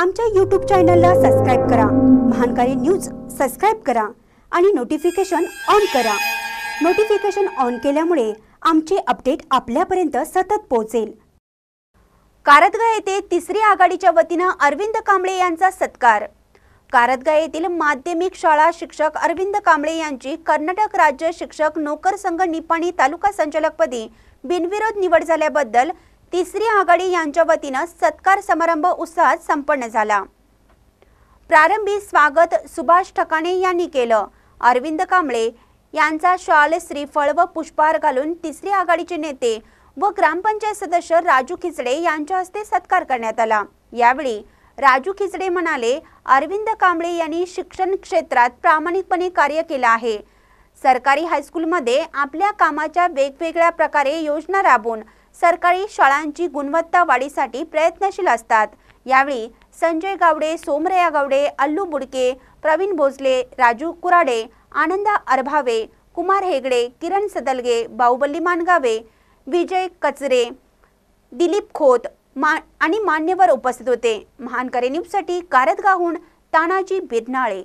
आमच्या यूट्यूब चॅनलला सबस्क्राईब करा महानकारी न्यूज सबस्क्राईब करा आणि नोटिफिकेशन ऑन करा नोटिफिकेशन ऑन केल्यामुळे आमचे अपडेट आपल्यापर्यंत सतत पोहोचेल कारतगा येथे तिसरी आघाडीच्या वतीनं अरविंद कांबळे यांचा सत्कार कारतगा येथील माध्यमिक शाळा शिक्षक अरविंद कांबळे यांची कर्नाटक राज्य शिक्षक नोकर संघ निपाणी तालुका संचालकपदी बिनविरोध निवड झाल्याबद्दल तिसरी आघाडी यांच्या वतीनं सत्कार समारंभ उत्साहात संपन्न झाला प्रारंभी स्वागत सुभाष ठकाणे यांनी केलं अरविंद कांबळे यांचा शाल फळ व पुष्पहार घालून तिसरी आघाडीचे नेते व ग्रामपंचायत सदस्य राजू खिचडे यांच्या हस्ते सत्कार करण्यात आला यावेळी राजू खिचडे म्हणाले अरविंद कांबळे यांनी शिक्षण क्षेत्रात प्रामाणिकपणे कार्य केलं आहे सरकारी हायस्कूलमध्ये आपल्या कामाच्या वेगवेगळ्या प्रकारे योजना राबवून सरकारी शाळांची गुणवत्ता वाढीसाठी प्रयत्नशील असतात यावेळी संजय गावडे सोमरया गावडे अल्लू बुडके प्रवीण भोसले राजू कुराडे आनंदा अरभावे कुमार हेगडे किरण सदलगे बाहुबली मानगावे विजय कचरे दिलीप खोत मा आणि मान्यवर उपस्थित होते महानकरे न्यूजसाठी गाहून तानाजी बिरनाळे